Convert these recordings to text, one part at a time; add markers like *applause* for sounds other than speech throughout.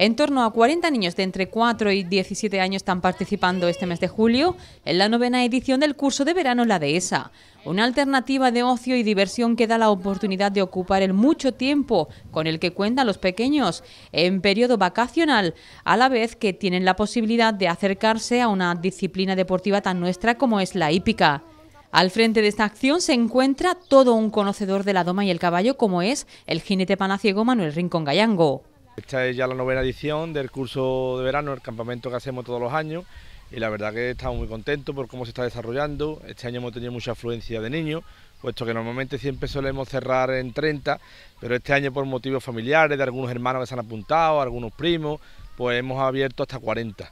En torno a 40 niños de entre 4 y 17 años están participando este mes de julio en la novena edición del curso de verano La Dehesa, una alternativa de ocio y diversión que da la oportunidad de ocupar el mucho tiempo con el que cuentan los pequeños en periodo vacacional, a la vez que tienen la posibilidad de acercarse a una disciplina deportiva tan nuestra como es la hípica. Al frente de esta acción se encuentra todo un conocedor de la doma y el caballo como es el jinete panaciego Manuel Rincón Gallango. Esta es ya la novena edición del curso de verano, el campamento que hacemos todos los años y la verdad que estamos muy contentos por cómo se está desarrollando. Este año hemos tenido mucha afluencia de niños, puesto que normalmente siempre solemos cerrar en 30, pero este año por motivos familiares de algunos hermanos que se han apuntado, algunos primos, pues hemos abierto hasta 40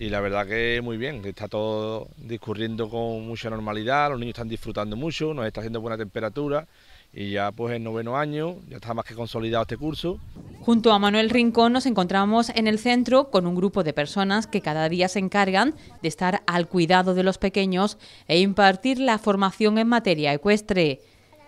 y la verdad que muy bien, está todo discurriendo con mucha normalidad, los niños están disfrutando mucho, nos está haciendo buena temperatura y ya pues en noveno año, ya está más que consolidado este curso. Junto a Manuel Rincón nos encontramos en el centro con un grupo de personas que cada día se encargan de estar al cuidado de los pequeños e impartir la formación en materia ecuestre.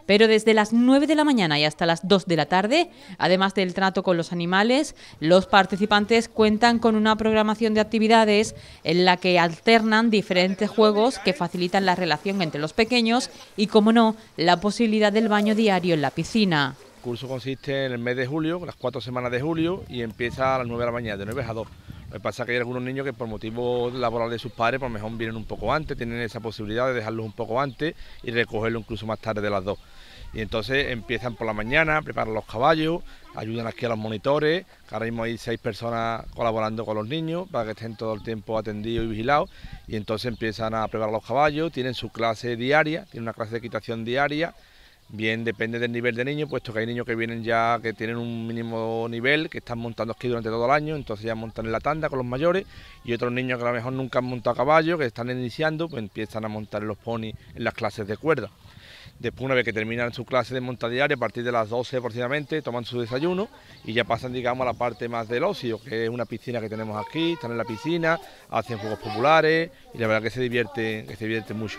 Pero desde las 9 de la mañana y hasta las 2 de la tarde, además del trato con los animales, los participantes cuentan con una programación de actividades en la que alternan diferentes juegos que facilitan la relación entre los pequeños y, como no, la posibilidad del baño diario en la piscina. El curso consiste en el mes de julio, las cuatro semanas de julio, y empieza a las 9 de la mañana, de 9 a 2. ...me pasa que hay algunos niños que por motivo laboral de sus padres, por pues mejor vienen un poco antes, tienen esa posibilidad de dejarlos un poco antes y recogerlos incluso más tarde de las dos. Y entonces empiezan por la mañana, preparan los caballos, ayudan aquí a los monitores, que ahora mismo hay seis personas colaborando con los niños para que estén todo el tiempo atendidos y vigilados. Y entonces empiezan a preparar los caballos, tienen su clase diaria, tienen una clase de equitación diaria Bien, depende del nivel de niño, puesto que hay niños que vienen ya que tienen un mínimo nivel, que están montando aquí durante todo el año, entonces ya montan en la tanda con los mayores, y otros niños que a lo mejor nunca han montado a caballo, que están iniciando, pues empiezan a montar los ponis en las clases de cuerda. Después, una vez que terminan su clase de monta diaria, a partir de las 12 aproximadamente, toman su desayuno y ya pasan, digamos, a la parte más del ocio, que es una piscina que tenemos aquí, están en la piscina, hacen juegos populares y la verdad que se divierte, que se divierte mucho.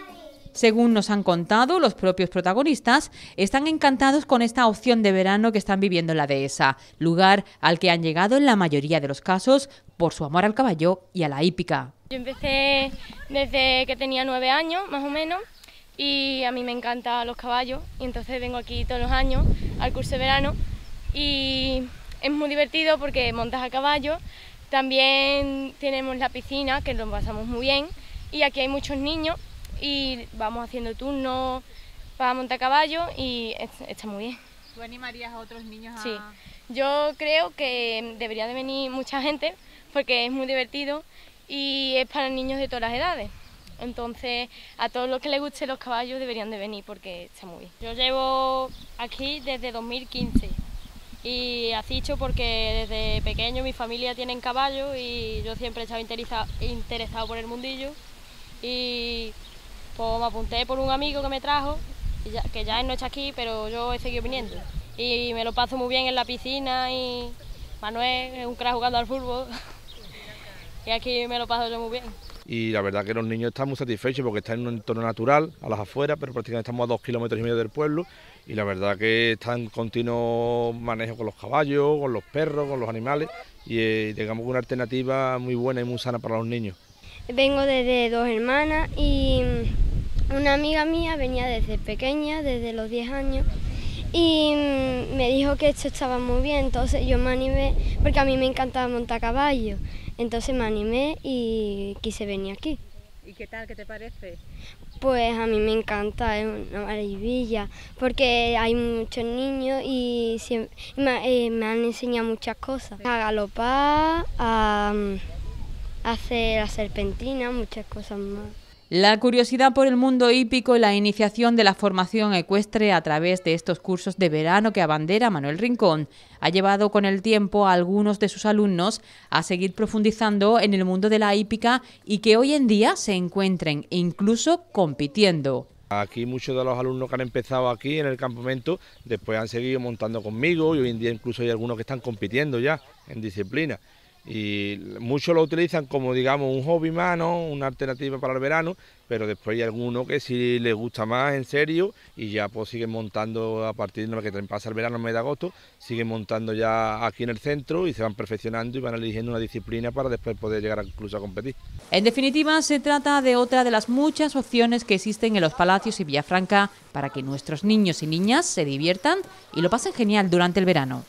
Según nos han contado los propios protagonistas, están encantados con esta opción de verano que están viviendo en la dehesa, lugar al que han llegado en la mayoría de los casos por su amor al caballo y a la hípica. Yo empecé desde que tenía nueve años, más o menos, y a mí me encantan los caballos, y entonces vengo aquí todos los años al curso de verano, y es muy divertido porque montas a caballo, también tenemos la piscina, que lo pasamos muy bien, y aquí hay muchos niños y vamos haciendo turnos para montar caballo y está muy bien. ¿Tú animarías a otros niños a...? Sí, yo creo que debería de venir mucha gente porque es muy divertido y es para niños de todas las edades. Entonces, a todos los que les guste los caballos deberían de venir porque está muy bien. Yo llevo aquí desde 2015 y así hecho porque desde pequeño mi familia tiene caballos y yo siempre he estado interesado por el mundillo y pues me apunté por un amigo que me trajo, que ya él no está aquí, pero yo he seguido viniendo. Y me lo paso muy bien en la piscina y Manuel es un crack jugando al fútbol. *laughs* y aquí me lo paso yo muy bien. Y la verdad que los niños están muy satisfechos porque están en un entorno natural, a las afueras, pero prácticamente estamos a dos kilómetros y medio del pueblo. Y la verdad que están en continuo manejo con los caballos, con los perros, con los animales. Y eh, digamos que una alternativa muy buena y muy sana para los niños. Vengo desde dos hermanas y una amiga mía venía desde pequeña, desde los 10 años, y me dijo que esto estaba muy bien, entonces yo me animé, porque a mí me encantaba montar caballo, entonces me animé y quise venir aquí. ¿Y qué tal, qué te parece? Pues a mí me encanta, es una maravilla, porque hay muchos niños y, eh, me, han enseñado muchas cosas. A galopar, a mm, hacer la serpentina, muchas cosas más. La curiosidad por el mundo hípico y la iniciación de la formación ecuestre a través de estos cursos de verano que abandera Manuel Rincón ha llevado con el tiempo a algunos de sus alumnos a seguir profundizando en el mundo de la hípica y que hoy en día se encuentren incluso compitiendo. Aquí muchos de los alumnos que han empezado aquí en el campamento después han seguido montando conmigo y hoy en día incluso hay algunos que están compitiendo ya en disciplina y muchos lo utilizan como digamos un hobby más, una alternativa para el verano, pero después hay algunos que sí les gusta más en serio y ya pues siguen montando a partir de lo que pasa el verano, el mes de agosto, siguen montando ya aquí en el centro y se van perfeccionando y van eligiendo una disciplina para después poder llegar incluso a competir. En definitiva, se trata de otra de las muchas opciones que existen en los palacios y Villafranca para que nuestros niños y niñas se diviertan y lo pasen genial durante el verano.